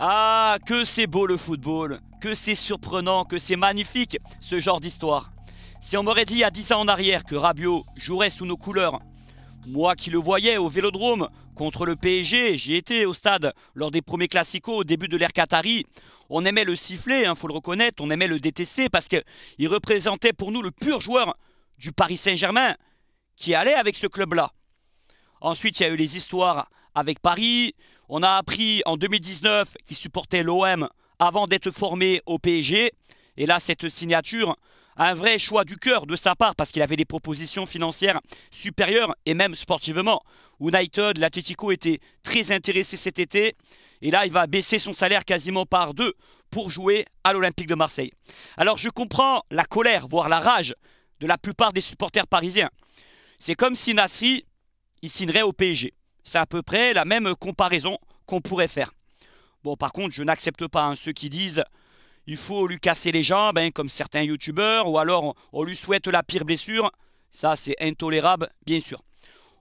Ah, que c'est beau le football, que c'est surprenant, que c'est magnifique ce genre d'histoire. Si on m'aurait dit il y a 10 ans en arrière que Rabiot jouerait sous nos couleurs, moi qui le voyais au vélodrome contre le PSG, j'y étais au stade lors des premiers classicaux au début de l'ère Qatari. On aimait le siffler, il hein, faut le reconnaître, on aimait le détester parce qu'il représentait pour nous le pur joueur du Paris Saint-Germain qui allait avec ce club-là. Ensuite, il y a eu les histoires avec Paris. On a appris en 2019 qu'il supportait l'OM avant d'être formé au PSG. Et là, cette signature, un vrai choix du cœur de sa part parce qu'il avait des propositions financières supérieures et même sportivement. United, l'Atletico était très intéressé cet été et là il va baisser son salaire quasiment par deux pour jouer à l'Olympique de Marseille. Alors je comprends la colère, voire la rage de la plupart des supporters parisiens. C'est comme si Nasri il signerait au PSG. C'est à peu près la même comparaison qu'on pourrait faire. Bon, par contre, je n'accepte pas hein, ceux qui disent il faut lui casser les jambes, hein, comme certains youtubeurs, ou alors on lui souhaite la pire blessure. Ça, c'est intolérable, bien sûr.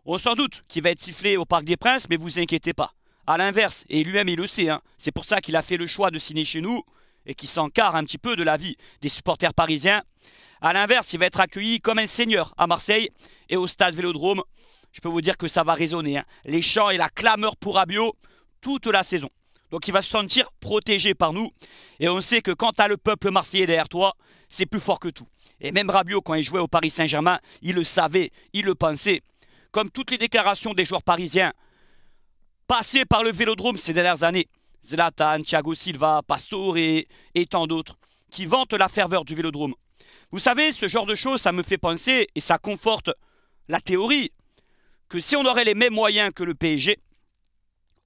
On s'en doute qu'il va être sifflé au Parc des Princes, mais vous inquiétez pas. À l'inverse, et lui-même il le sait, hein, c'est pour ça qu'il a fait le choix de signer chez nous et qui s'encarre un petit peu de la vie des supporters parisiens. A l'inverse, il va être accueilli comme un seigneur à Marseille et au stade Vélodrome je peux vous dire que ça va résonner. Hein. Les chants et la clameur pour Rabiot toute la saison. Donc il va se sentir protégé par nous. Et on sait que quand tu as le peuple marseillais derrière toi, c'est plus fort que tout. Et même Rabiot, quand il jouait au Paris Saint-Germain, il le savait, il le pensait. Comme toutes les déclarations des joueurs parisiens passés par le vélodrome ces dernières années, Zlatan, Thiago Silva, Pastore et, et tant d'autres, qui vantent la ferveur du vélodrome. Vous savez, ce genre de choses, ça me fait penser et ça conforte la théorie que si on aurait les mêmes moyens que le PSG,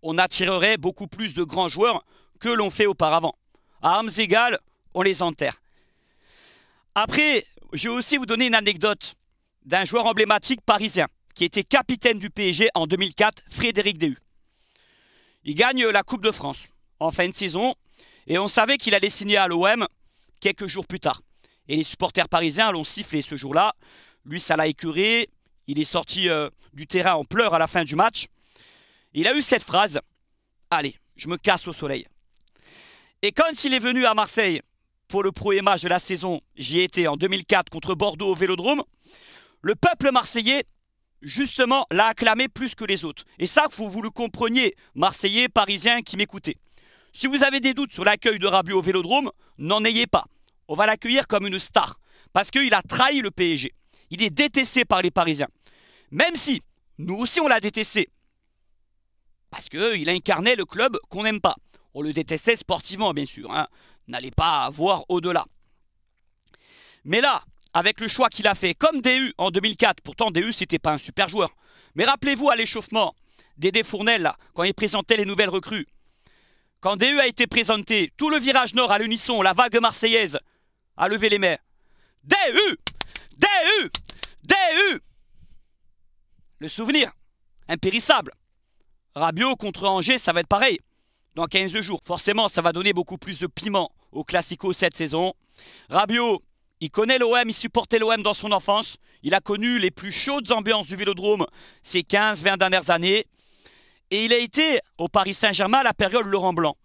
on attirerait beaucoup plus de grands joueurs que l'on fait auparavant. À armes égales, on les enterre. Après, je vais aussi vous donner une anecdote d'un joueur emblématique parisien qui était capitaine du PSG en 2004, Frédéric Déhu. Il gagne la Coupe de France en fin de saison et on savait qu'il allait signer à l'OM quelques jours plus tard. Et les supporters parisiens l'ont sifflé ce jour-là. Lui, ça l'a écœuré. Il est sorti euh, du terrain en pleurs à la fin du match. Il a eu cette phrase Allez, je me casse au soleil. Et quand il est venu à Marseille pour le premier match de la saison, j'y étais en 2004 contre Bordeaux au Vélodrome, le peuple marseillais, justement, l'a acclamé plus que les autres. Et ça, vous le compreniez, Marseillais, Parisiens qui m'écoutez. Si vous avez des doutes sur l'accueil de Rabiot au Vélodrome, n'en ayez pas. On va l'accueillir comme une star, parce qu'il a trahi le PSG. Il est détesté par les Parisiens. Même si nous aussi on l'a détesté. Parce qu'il incarnait le club qu'on n'aime pas. On le détestait sportivement, bien sûr. Hein. N'allez pas voir au-delà. Mais là, avec le choix qu'il a fait, comme DU en 2004, pourtant ce c'était pas un super joueur. Mais rappelez-vous à l'échauffement, Dédé Fournel, quand il présentait les nouvelles recrues. Quand DU a été présenté, tout le virage nord à l'unisson, la vague marseillaise a levé les mains. DU DU DU Le souvenir, impérissable. Rabiot contre Angers, ça va être pareil. Dans 15 jours, forcément, ça va donner beaucoup plus de piment au Classico cette saison. Rabiot, il connaît l'OM, il supportait l'OM dans son enfance. Il a connu les plus chaudes ambiances du Vélodrome ces 15-20 dernières années. Et il a été au Paris Saint-Germain à la période Laurent Blanc.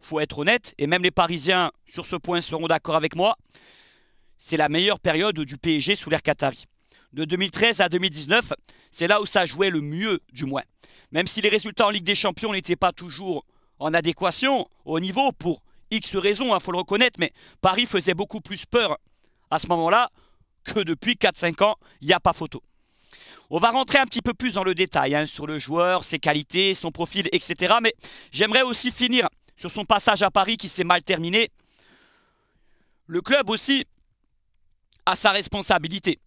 Faut être honnête, et même les Parisiens sur ce point seront d'accord avec moi c'est la meilleure période du PSG sous l'ère Qatari. De 2013 à 2019, c'est là où ça jouait le mieux, du moins. Même si les résultats en Ligue des Champions n'étaient pas toujours en adéquation au niveau, pour X raisons, il hein, faut le reconnaître, mais Paris faisait beaucoup plus peur à ce moment-là que depuis 4-5 ans, il n'y a pas photo. On va rentrer un petit peu plus dans le détail hein, sur le joueur, ses qualités, son profil, etc. Mais j'aimerais aussi finir sur son passage à Paris qui s'est mal terminé. Le club aussi à sa responsabilité.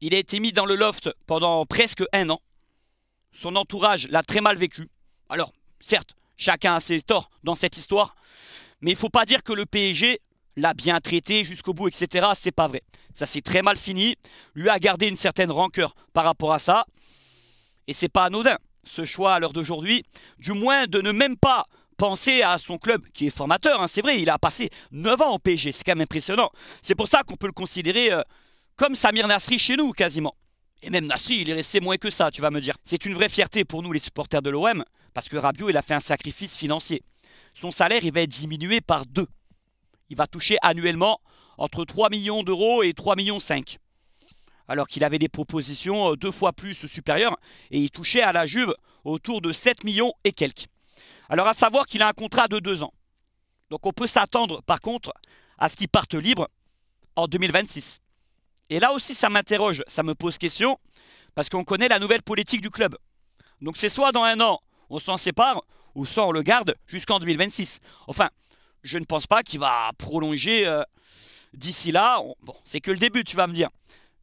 Il a été mis dans le loft pendant presque un an. Son entourage l'a très mal vécu. Alors, certes, chacun a ses torts dans cette histoire, mais il ne faut pas dire que le PSG l'a bien traité jusqu'au bout, etc. C'est pas vrai. Ça s'est très mal fini. Lui a gardé une certaine rancœur par rapport à ça. Et c'est pas anodin, ce choix à l'heure d'aujourd'hui. Du moins, de ne même pas penser à son club, qui est formateur, hein, c'est vrai, il a passé 9 ans au PSG, c'est quand même impressionnant. C'est pour ça qu'on peut le considérer euh, comme Samir Nasri chez nous, quasiment. Et même Nasri, il est resté moins que ça, tu vas me dire. C'est une vraie fierté pour nous, les supporters de l'OM, parce que Rabiot, il a fait un sacrifice financier. Son salaire, il va être diminué par deux. Il va toucher annuellement entre 3 millions d'euros et 3 millions 5. Alors qu'il avait des propositions euh, deux fois plus supérieures et il touchait à la Juve autour de 7 millions et quelques. Alors à savoir qu'il a un contrat de deux ans. Donc on peut s'attendre par contre à ce qu'il parte libre en 2026. Et là aussi ça m'interroge, ça me pose question, parce qu'on connaît la nouvelle politique du club. Donc c'est soit dans un an on s'en sépare, ou soit on le garde jusqu'en 2026. Enfin, je ne pense pas qu'il va prolonger euh, d'ici là. Bon, c'est que le début tu vas me dire.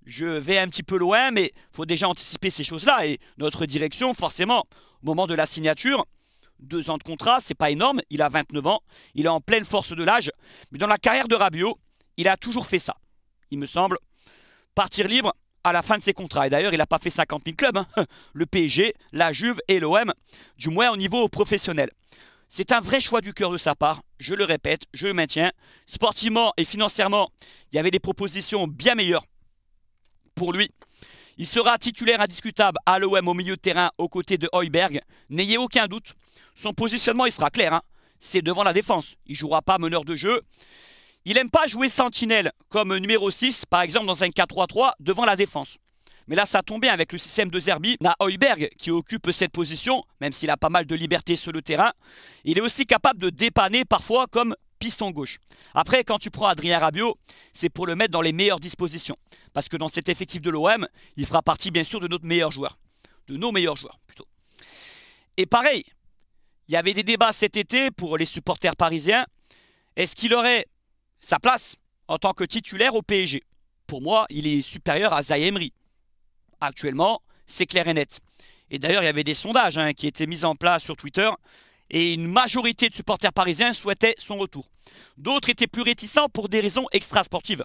Je vais un petit peu loin, mais il faut déjà anticiper ces choses-là. Et notre direction, forcément, au moment de la signature, deux ans de contrat, c'est pas énorme, il a 29 ans, il est en pleine force de l'âge, mais dans la carrière de Rabiot, il a toujours fait ça, il me semble, partir libre à la fin de ses contrats. Et d'ailleurs, il n'a pas fait 50 000 clubs, hein. le PSG, la Juve et l'OM, du moins au niveau professionnel. C'est un vrai choix du cœur de sa part, je le répète, je le maintiens. Sportivement et financièrement, il y avait des propositions bien meilleures pour lui. Il sera titulaire indiscutable à l'OM au milieu de terrain aux côtés de Heuberg. N'ayez aucun doute, son positionnement il sera clair. Hein. C'est devant la défense. Il jouera pas meneur de jeu. Il n'aime pas jouer sentinelle comme numéro 6, par exemple dans un 4-3-3 devant la défense. Mais là, ça tombe bien avec le système de Zerbi. On a Heuberg qui occupe cette position, même s'il a pas mal de liberté sur le terrain. Il est aussi capable de dépanner parfois comme piston gauche. Après, quand tu prends Adrien Rabiot, c'est pour le mettre dans les meilleures dispositions. Parce que dans cet effectif de l'OM, il fera partie bien sûr de notre meilleur joueur. De nos meilleurs joueurs plutôt. Et pareil, il y avait des débats cet été pour les supporters parisiens. Est-ce qu'il aurait sa place en tant que titulaire au PSG Pour moi, il est supérieur à Zayemri. Actuellement, c'est clair et net. Et d'ailleurs, il y avait des sondages hein, qui étaient mis en place sur Twitter et une majorité de supporters parisiens souhaitaient son retour. D'autres étaient plus réticents pour des raisons extrasportives.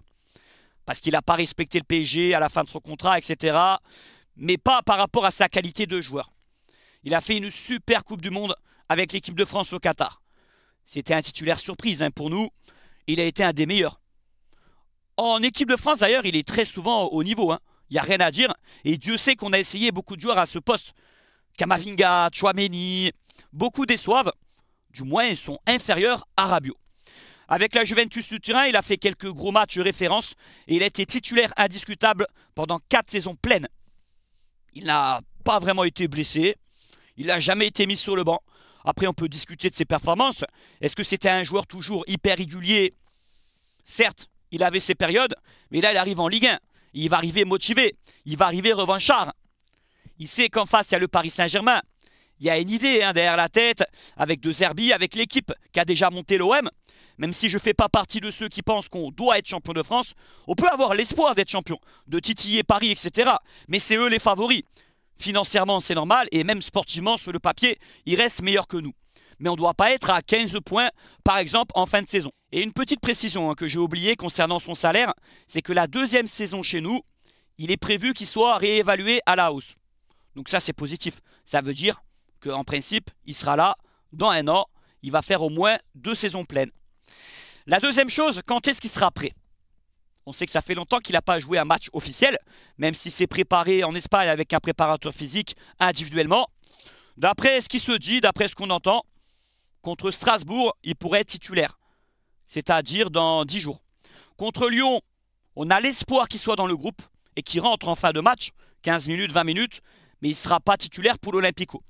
Parce qu'il n'a pas respecté le PSG à la fin de son contrat, etc. Mais pas par rapport à sa qualité de joueur. Il a fait une super Coupe du Monde avec l'équipe de France au Qatar. C'était un titulaire surprise hein, pour nous. Il a été un des meilleurs. En équipe de France, d'ailleurs, il est très souvent au niveau. Hein. Il n'y a rien à dire. Et Dieu sait qu'on a essayé beaucoup de joueurs à ce poste. Kamavinga, Chouameni, beaucoup déçoivent, du moins ils sont inférieurs à Rabiot. Avec la Juventus de Turin, il a fait quelques gros matchs de référence et il a été titulaire indiscutable pendant 4 saisons pleines. Il n'a pas vraiment été blessé, il n'a jamais été mis sur le banc. Après, on peut discuter de ses performances. Est-ce que c'était un joueur toujours hyper régulier Certes, il avait ses périodes, mais là, il arrive en Ligue 1. Il va arriver motivé, il va arriver revanchard. Il sait qu'en face, il y a le Paris Saint-Germain, il y a une idée hein, derrière la tête, avec De Zerbi, avec l'équipe qui a déjà monté l'OM. Même si je ne fais pas partie de ceux qui pensent qu'on doit être champion de France, on peut avoir l'espoir d'être champion, de titiller Paris, etc. Mais c'est eux les favoris. Financièrement, c'est normal, et même sportivement, sur le papier, ils restent meilleurs que nous. Mais on ne doit pas être à 15 points, par exemple, en fin de saison. Et une petite précision hein, que j'ai oubliée concernant son salaire, c'est que la deuxième saison chez nous, il est prévu qu'il soit réévalué à la hausse. Donc ça, c'est positif. Ça veut dire qu'en principe, il sera là dans un an. Il va faire au moins deux saisons pleines. La deuxième chose, quand est-ce qu'il sera prêt on sait que ça fait longtemps qu'il n'a pas joué un match officiel, même s'il s'est préparé en Espagne avec un préparateur physique individuellement. D'après ce qui se dit, d'après ce qu'on entend, contre Strasbourg, il pourrait être titulaire, c'est-à-dire dans 10 jours. Contre Lyon, on a l'espoir qu'il soit dans le groupe et qu'il rentre en fin de match, 15 minutes, 20 minutes, mais il ne sera pas titulaire pour l'Olympico.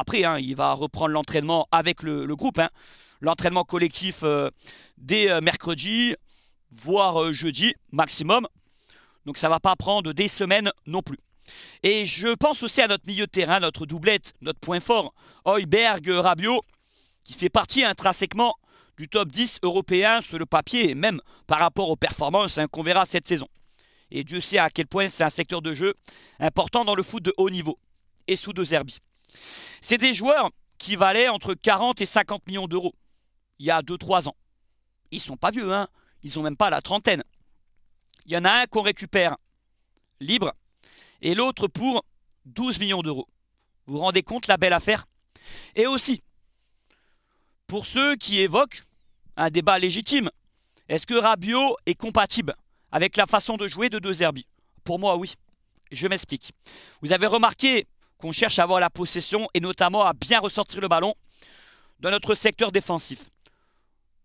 Après, hein, il va reprendre l'entraînement avec le, groupe. Hein. L'entraînement collectif euh, dès euh, mercredi, voire euh, jeudi maximum. Donc ça ne va pas prendre des semaines non plus. Et je pense aussi à notre milieu de terrain, notre doublette, notre point fort, Heuberg Rabio, qui fait partie intrinsèquement du top 10 européen sur le papier et même par rapport aux performances hein, qu'on verra cette saison. Et Dieu sait à quel point c'est un secteur de jeu important dans le foot de haut niveau et sous deux herbies. C'est des joueurs qui valaient entre 40 et 50 millions d'euros il y a 2-3 ans. Ils sont pas vieux, hein ils ont même pas la trentaine. Il y en a un qu'on récupère libre et l'autre pour 12 millions d'euros. Vous vous rendez compte la belle affaire Et aussi, pour ceux qui évoquent un débat légitime, est-ce que Rabiot est compatible avec la façon de jouer de deux Zerbi Pour moi, oui. Je m'explique. Vous avez remarqué qu'on cherche à avoir la possession et notamment à bien ressortir le ballon dans notre secteur défensif.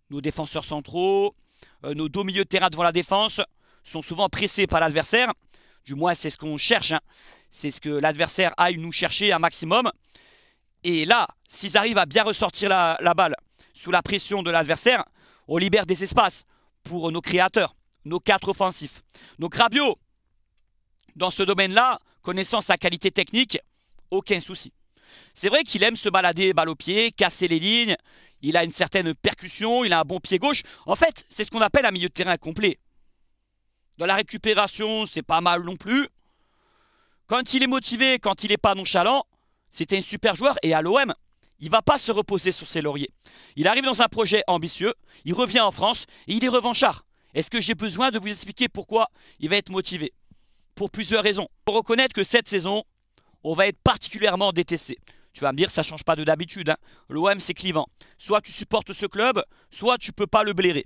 Nos défenseurs centraux, euh, nos deux milieux de terrain devant la défense sont souvent pressés par l'adversaire. Du moins, c'est ce qu'on cherche. Hein. C'est ce que l'adversaire aille nous chercher un maximum. Et là, s'ils arrivent à bien ressortir la, balle sous la pression de l'adversaire, on libère des espaces pour nos créateurs, nos quatre offensifs. Donc Rabiot, dans ce domaine-là, connaissant sa qualité technique, aucun souci. C'est vrai qu'il aime se balader balle au pied, casser les lignes, il a une certaine percussion, il a un bon pied gauche. En fait, c'est ce qu'on appelle un milieu de terrain complet. Dans la récupération, c'est pas mal non plus. Quand il est motivé, quand il n'est pas nonchalant, c'est un super joueur. Et à l'OM, il va pas se reposer sur ses lauriers. Il arrive dans un projet ambitieux, il revient en France et il est revanchard. Est-ce que j'ai besoin de vous expliquer pourquoi il va être motivé Pour plusieurs raisons. Pour reconnaître que cette saison, on va être particulièrement détesté. Tu vas me dire, ça change pas de d'habitude. Hein. L'OM, c'est clivant. Soit tu supportes ce club, soit tu ne peux pas le blairer.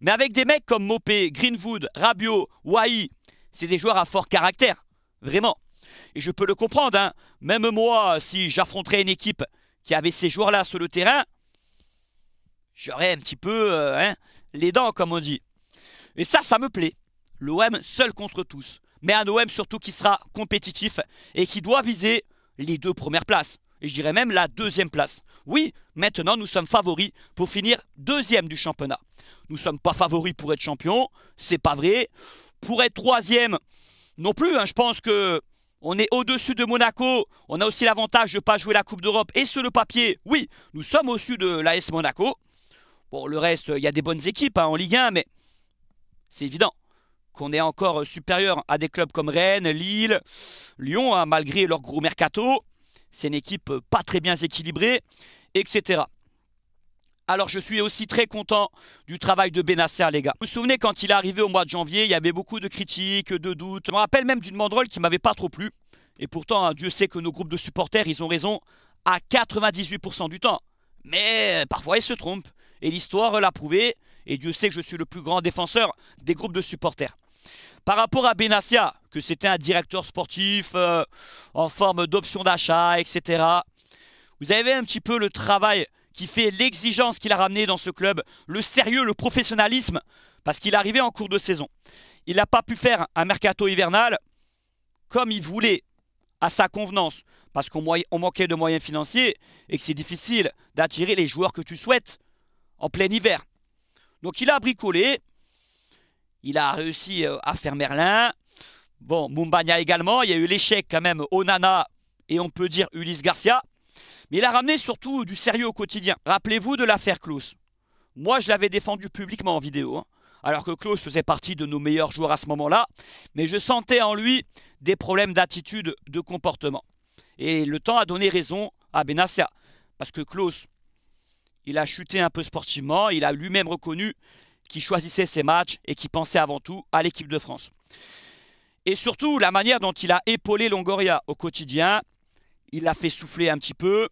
Mais avec des mecs comme Mopé, Greenwood, Rabiot, Wai, c'est des joueurs à fort caractère. Vraiment. Et je peux le comprendre. Hein. Même moi, si j'affronterais une équipe qui avait ces joueurs-là sur le terrain, j'aurais un petit peu euh, hein, les dents, comme on dit. Et ça, ça me plaît. L'OM seul contre tous mais un OM surtout qui sera compétitif et qui doit viser les deux premières places. Et je dirais même la deuxième place. Oui, maintenant nous sommes favoris pour finir deuxième du championnat. Nous ne sommes pas favoris pour être champion, c'est pas vrai. Pour être troisième, non plus, hein, je pense que on est au-dessus de Monaco. On a aussi l'avantage de ne pas jouer la Coupe d'Europe. Et sur le papier, oui, nous sommes au-dessus de l'AS Monaco. Bon, le reste, il y a des bonnes équipes hein, en Ligue 1, mais c'est évident qu'on est encore euh, supérieur à des clubs comme Rennes, Lille, Lyon, hein, malgré leur gros mercato. C'est une équipe euh, pas très bien équilibrée, etc. Alors je suis aussi très content du travail de Benasser, les gars. Vous vous souvenez, quand il est arrivé au mois de janvier, il y avait beaucoup de critiques, de doutes. Je me rappelle même d'une banderole qui m'avait pas trop plu. Et pourtant, hein, Dieu sait que nos groupes de supporters, ils ont raison à 98% du temps. Mais euh, parfois, ils se trompent. Et l'histoire l'a prouvé. Et Dieu sait que je suis le plus grand défenseur des groupes de supporters. Par rapport à Benassia, que c'était un directeur sportif euh, en forme d'option d'achat, etc. Vous avez un petit peu le travail qui fait l'exigence qu'il a ramené dans ce club, le sérieux, le professionnalisme, parce qu'il arrivait en cours de saison. Il n'a pas pu faire un mercato hivernal comme il voulait, à sa convenance, parce qu'on manquait de moyens financiers et que c'est difficile d'attirer les joueurs que tu souhaites en plein hiver. Donc il a bricolé, il a réussi euh, à faire Merlin. Bon, Mumbagna également. Il y a eu l'échec quand même Onana et on peut dire Ulysse Garcia. Mais il a ramené surtout du sérieux au quotidien. Rappelez-vous de l'affaire Klaus. Moi, je l'avais défendu publiquement en vidéo. Hein. alors que Klaus faisait partie de nos meilleurs joueurs à ce moment-là. Mais je sentais en lui des problèmes d'attitude, de comportement. Et le temps a donné raison à Benassia. Parce que Klaus, il a chuté un peu sportivement. Il a lui-même reconnu qui choisissait ses matchs et qui pensait avant tout à l'équipe de France. Et surtout, la manière dont il a épaulé Longoria au quotidien, il l'a fait souffler un petit peu.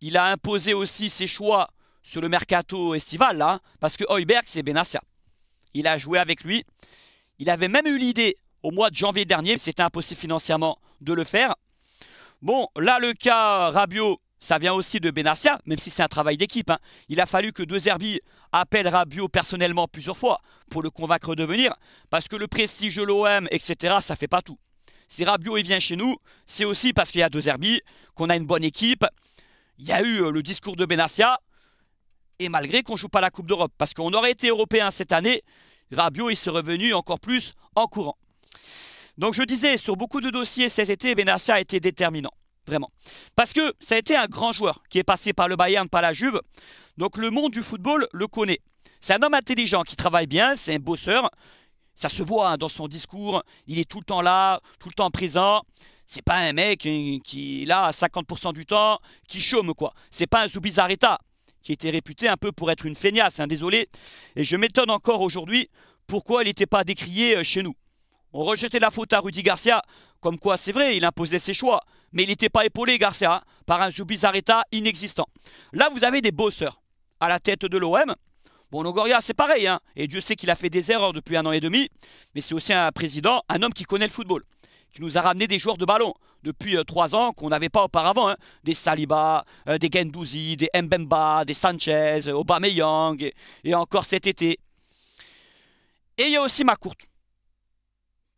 Il a imposé aussi ses choix sur le mercato estival, là, parce que Heuberg, c'est Benassia. Il a joué avec lui. Il avait même eu l'idée au mois de janvier dernier, c'était impossible financièrement de le faire. Bon, là, le cas Rabiot, ça vient aussi de Benassia, même si c'est un travail d'équipe. Hein. Il a fallu que deux Zerbi appelle Rabiot personnellement plusieurs fois pour le convaincre de venir, parce que le prestige de l'OM, etc., ça fait pas tout. Si Rabiot vient chez nous, c'est aussi parce qu'il y a deux Zerbi, qu'on a une bonne équipe. Il y a eu euh, le discours de Benassia, et malgré qu'on ne joue pas la Coupe d'Europe, parce qu'on aurait été européen cette année, Rabiot il revenu encore plus en courant. Donc je disais, sur beaucoup de dossiers cet été, Benassia a été déterminant. Vraiment. Parce que ça a été un grand joueur qui est passé par le Bayern, par la Juve. Donc le monde du football le connaît. C'est un homme intelligent qui travaille bien, c'est un bosseur. Ça se voit hein, dans son discours, il est tout le temps là, tout le temps présent. C'est pas un mec hein, qui est là à 50% du temps, qui chôme quoi. C'est pas un Zubizarreta qui était réputé un peu pour être une feignasse, hein, désolé. Et je m'étonne encore aujourd'hui pourquoi il n'était pas décrié euh, chez nous. On rejetait la faute à Rudy Garcia, comme quoi c'est vrai, il imposait ses choix mais il n'était pas épaulé, Garcia, par un Zubizarreta inexistant. Là, vous avez des bosseurs à la tête de l'OM. Bon, Longoria, c'est pareil, hein, et Dieu sait qu'il a fait des erreurs depuis un an et demi, mais c'est aussi un président, un homme qui connaît le football, qui nous a ramené des joueurs de ballon depuis euh, trois ans qu'on n'avait pas auparavant. Hein. Des Saliba, euh, des Gendouzi, des Mbemba, des Sanchez, euh, Aubameyang, et, et encore cet été. Et il y a aussi Macourt,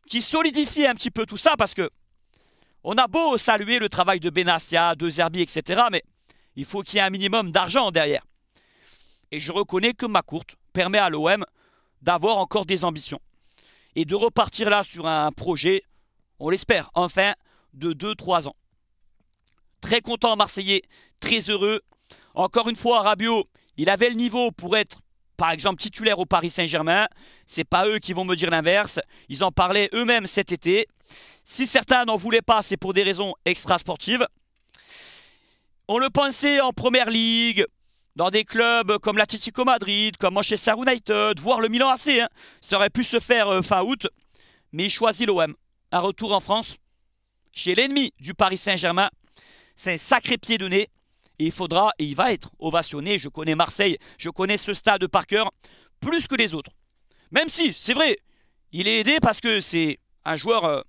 qui solidifie un petit peu tout ça, parce que on a beau saluer le travail de Benassia, de Zerbi, etc., mais il faut qu'il y ait un minimum d'argent derrière. Et je reconnais que ma courte permet à l'OM d'avoir encore des ambitions et de repartir là sur un projet, on l'espère, enfin, de 2-3 ans. Très content Marseillais, très heureux. Encore une fois, Rabiot, il avait le niveau pour être par exemple titulaire au Paris Saint-Germain. C'est pas eux qui vont me dire l'inverse. Ils en parlaient eux-mêmes cet été. Si certains n'en voulaient pas, c'est pour des raisons extra-sportives. On le pensait en Première Ligue, dans des clubs comme l'Atlético Madrid, comme Manchester United, voire le Milan AC. Hein. Ça aurait pu se faire euh, fin août, mais il choisit l'OM. Un retour en France, chez l'ennemi du Paris Saint-Germain. C'est un sacré pied de nez. Et il faudra, et il va être ovationné. Je connais Marseille, je connais ce stade par cœur plus que les autres. Même si, c'est vrai, il est aidé parce que c'est un joueur, euh,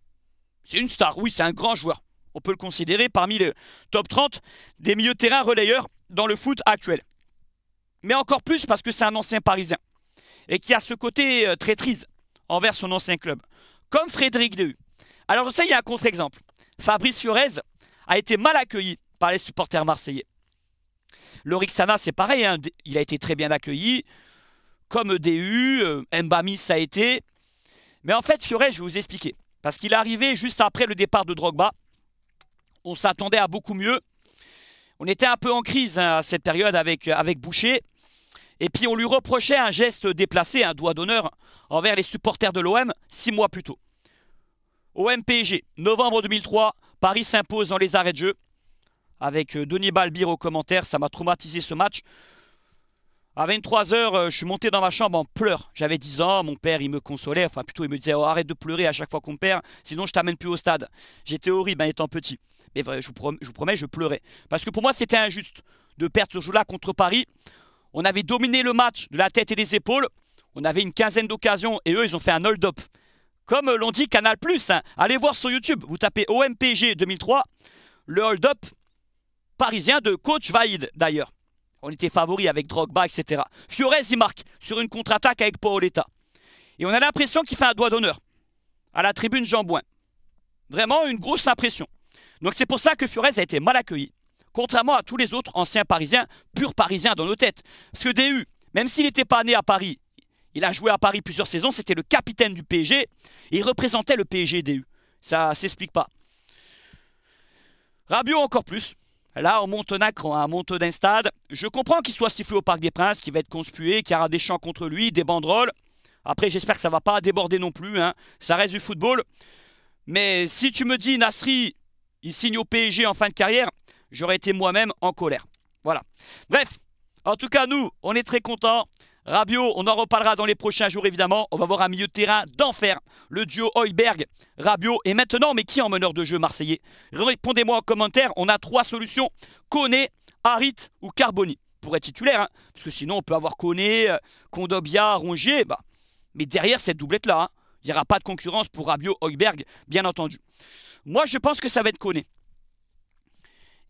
c'est une star, oui, c'est un grand joueur. On peut le considérer parmi les top 30 des milieux de terrain relayeurs dans le foot actuel. Mais encore plus parce que c'est un ancien parisien et qui a ce côté euh, traîtrise envers son ancien club, comme Frédéric Dehu. Alors, je sais, il y a un contre-exemple. Fabrice Fiorez a été mal accueilli par les supporters marseillais. Le Rixana, c'est pareil, hein. il a été très bien accueilli, comme DU, euh, Mbami, ça a été. Mais en fait, Fioret, je vais vous expliquer. Parce qu'il est arrivé juste après le départ de Drogba. On s'attendait à beaucoup mieux. On était un peu en crise hein, à cette période avec, euh, avec Boucher. Et puis on lui reprochait un geste déplacé, un doigt d'honneur envers les supporters de l'OM six mois plus tôt. om novembre 2003, Paris s'impose dans les arrêts de jeu avec euh, Denis Balbir au commentaire. Ça m'a traumatisé ce match. À 23h, euh, je suis monté dans ma chambre en pleurs. J'avais 10 ans, mon père il me consolait, enfin plutôt il me disait oh, arrête de pleurer à chaque fois qu'on perd, sinon je t'amène plus au stade. J'étais horrible hein, étant petit. Mais je vous, promets, je promets, je pleurais. Parce que pour moi c'était injuste de perdre ce jeu-là contre Paris. On avait dominé le match de la tête et des épaules. On avait une quinzaine d'occasions et eux ils ont fait un hold-up. Comme euh, l'ont dit Canal+, Plus, hein. allez voir sur YouTube, vous tapez OMPG 2003, le hold-up parisien de coach Vaïd d'ailleurs. On était favori avec Drogba, etc. Fiorez y marque sur une contre-attaque avec Paoletta. Et on a l'impression qu'il fait un doigt d'honneur à la tribune Jean-Bouin. Vraiment une grosse impression. Donc c'est pour ça que Fiorez a été mal accueilli, contrairement à tous les autres anciens parisiens, purs parisiens dans nos têtes. Parce que DU, même s'il n'était pas né à Paris, il a joué à Paris plusieurs saisons, c'était le capitaine du PSG, il représentait le PSG DU. Ça s'explique pas. Rabiot encore plus. Là, au Monte-Nacre, hein, à Monte d'un stade, je comprends qu'il soit sifflé au Parc des Princes, qu'il va être conspué, qu'il y aura des chants contre lui, des banderoles. Après, j'espère que ça va pas déborder non plus. Hein. Ça reste du football. Mais si tu me dis, Nasri, il signe au PSG en fin de carrière, j'aurais été moi-même en colère. Voilà. Bref, en tout cas, nous, on est très contents. Rabio, on en reparlera dans les prochains jours évidemment. On va voir un milieu de terrain d'enfer. Le duo Heuberg. Rabio. et maintenant, mais qui en meneur de jeu marseillais Répondez-moi en commentaire. On a trois solutions Koné, Harit ou Carboni pour être titulaire, hein, parce que sinon on peut avoir Koné, euh, Kondobia, Rongier. Bah. Mais derrière cette doublette là, hein, il n'y aura pas de concurrence pour Rabio Heuberg, bien entendu. Moi je pense que ça va être Koné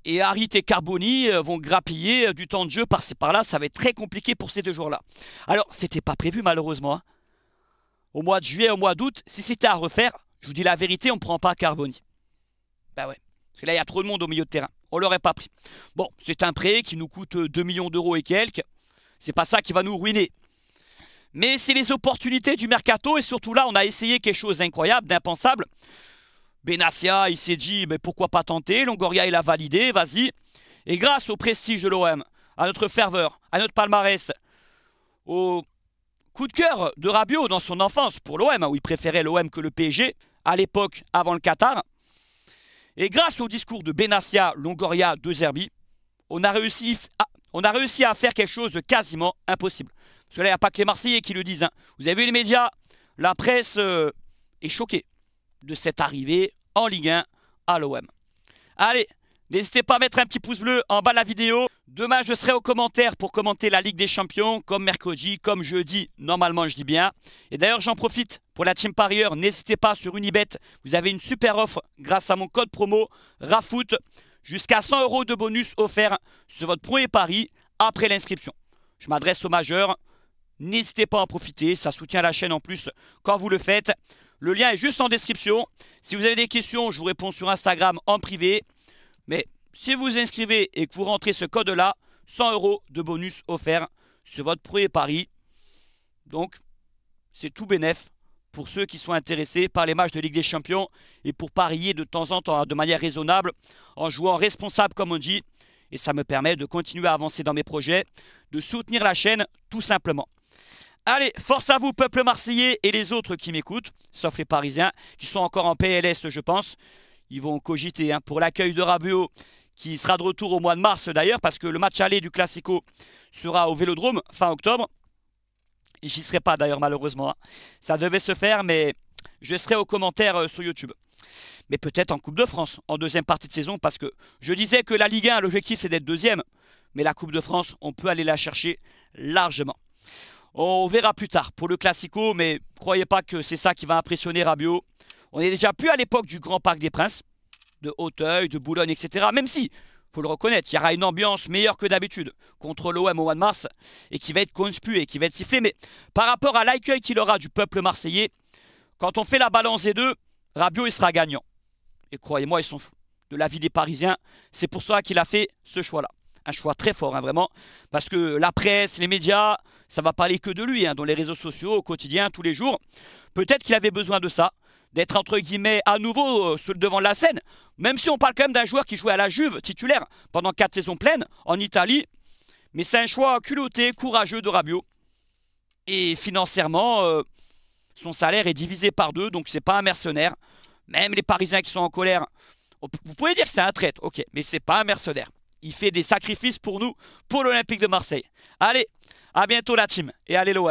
et Harit et Carboni euh, vont grappiller euh, du temps de jeu par, par là. Ça va être très compliqué pour ces deux joueurs-là. Alors, c'était pas prévu malheureusement. Hein. Au mois de juillet, au mois d'août, si c'était à refaire, je vous dis la vérité, on ne prend pas Carboni. Bah ben ouais. Parce que là, il y a trop de monde au milieu de terrain. On l'aurait pas pris. Bon, c'est un prêt qui nous coûte 2 euh, millions d'euros et quelques. C'est pas ça qui va nous ruiner. Mais c'est les opportunités du mercato et surtout là, on a essayé quelque chose d'incroyable, d'impensable. Benassia, il s'est dit, mais ben pourquoi pas tenter Longoria, il a validé, vas-y. Et grâce au prestige de l'OM, à notre ferveur, à notre palmarès, au coup de cœur de Rabiot dans son enfance pour l'OM, où il préférait l'OM que le PSG, à l'époque avant le Qatar. Et grâce au discours de Benassia, Longoria, De Zerbi, ah, on a réussi à, faire quelque chose de quasiment impossible. Parce que là, il n'y a pas que les Marseillais qui le disent. Hein. Vous avez vu les médias, la presse euh, est choquée de cette arrivée en Ligue 1 à l'OM. Allez, n'hésitez pas à mettre un petit pouce bleu en bas de la vidéo. Demain, je serai aux commentaires pour commenter la Ligue des Champions, comme mercredi, comme jeudi, normalement je dis bien. Et d'ailleurs, j'en profite pour la team parieur, n'hésitez pas sur Unibet, vous avez une super offre grâce à mon code promo RAFOOT, jusqu'à 100 euros de bonus offert sur votre premier pari après l'inscription. Je m'adresse aux majeurs, n'hésitez pas à en profiter, ça soutient la chaîne en plus quand vous le faites. Le lien est juste en description. Si vous avez des questions, je vous réponds sur Instagram en privé. Mais si vous vous inscrivez et que vous rentrez ce code-là, 100 euros de bonus offerts sur votre premier pari. Donc, c'est tout bénef pour ceux qui sont intéressés par les matchs de Ligue des Champions et pour parier de temps en temps de manière raisonnable en jouant responsable comme on dit. Et ça me permet de continuer à avancer dans mes projets, de soutenir la chaîne tout simplement. Allez, force à vous, peuple marseillais et les autres qui m'écoutent, sauf les Parisiens, qui sont encore en PLS, je pense. Ils vont cogiter hein, pour l'accueil de Rabiot, qui sera de retour au mois de mars d'ailleurs, parce que le match aller du Classico sera au Vélodrome fin octobre. J'y serai pas d'ailleurs malheureusement. Hein. Ça devait se faire, mais je serai aux commentaires euh, sur YouTube. Mais peut-être en Coupe de France, en deuxième partie de saison, parce que je disais que la Ligue 1, l'objectif c'est d'être deuxième. Mais la Coupe de France, on peut aller la chercher largement. On verra plus tard pour le Classico, mais croyez pas que c'est ça qui va impressionner Rabiot. On est déjà plus à l'époque du Grand Parc des Princes, de Hauteuil, de Boulogne, etc. Même si, faut le reconnaître, il y aura une ambiance meilleure que d'habitude contre l'OM au mois de mars et qui va être et qui va être sifflée. Mais par rapport à l'accueil qu'il aura du peuple marseillais, quand on fait la balance des deux, Rabiot il sera gagnant. Et croyez-moi, ils sont fous de la vie des Parisiens. C'est pour ça qu'il a fait ce choix-là. Un choix très fort, hein, vraiment. Parce que la presse, les médias, ça va parler que de lui, hein, dans les réseaux sociaux, au quotidien, tous les jours. Peut-être qu'il avait besoin de ça, d'être entre guillemets à nouveau euh, devant la scène. Même si on parle quand même d'un joueur qui jouait à la Juve, titulaire, pendant quatre saisons pleines, en Italie. Mais c'est un choix culotté, courageux de Rabiot. Et financièrement, euh, son salaire est divisé par deux, donc c'est pas un mercenaire. Même les Parisiens qui sont en colère, vous pouvez dire que c'est un traître, ok, mais c'est pas un mercenaire. Il fait des sacrifices pour nous, pour l'Olympique de Marseille. Allez, a bientôt la team et allez l'OM